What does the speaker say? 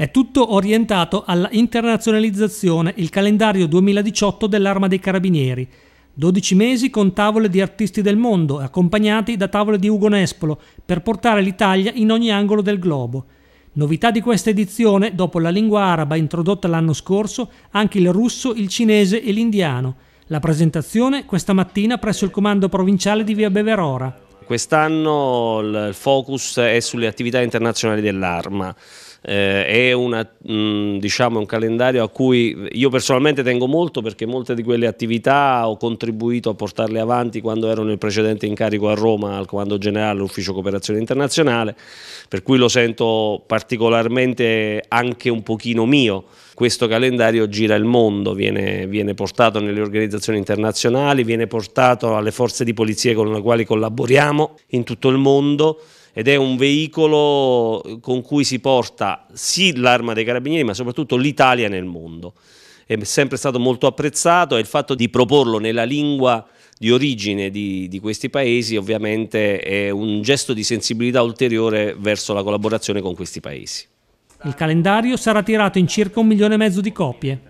È tutto orientato alla internazionalizzazione, il calendario 2018 dell'Arma dei Carabinieri. 12 mesi con tavole di artisti del mondo, accompagnati da tavole di Ugo Nespolo, per portare l'Italia in ogni angolo del globo. Novità di questa edizione, dopo la lingua araba introdotta l'anno scorso, anche il russo, il cinese e l'indiano. La presentazione questa mattina presso il comando provinciale di Via Beverora. Quest'anno il focus è sulle attività internazionali dell'arma eh, è una, mh, mm, diciamo, un calendario a cui io personalmente tengo molto perché molte di quelle attività ho contribuito a portarle avanti quando ero nel precedente incarico a Roma al Comando Generale, dell'Ufficio Cooperazione Internazionale, per cui lo sento particolarmente anche un pochino mio. Questo calendario gira il mondo, viene, viene portato nelle organizzazioni internazionali, viene portato alle forze di polizia con le quali collaboriamo in tutto il mondo ed è un veicolo con cui si porta sì l'arma dei carabinieri, ma soprattutto l'Italia nel mondo. È sempre stato molto apprezzato e il fatto di proporlo nella lingua di origine di, di, questi paesi ovviamente è un gesto di sensibilità ulteriore verso la collaborazione con questi paesi. Il calendario sarà tirato in circa un milione e mezzo di copie.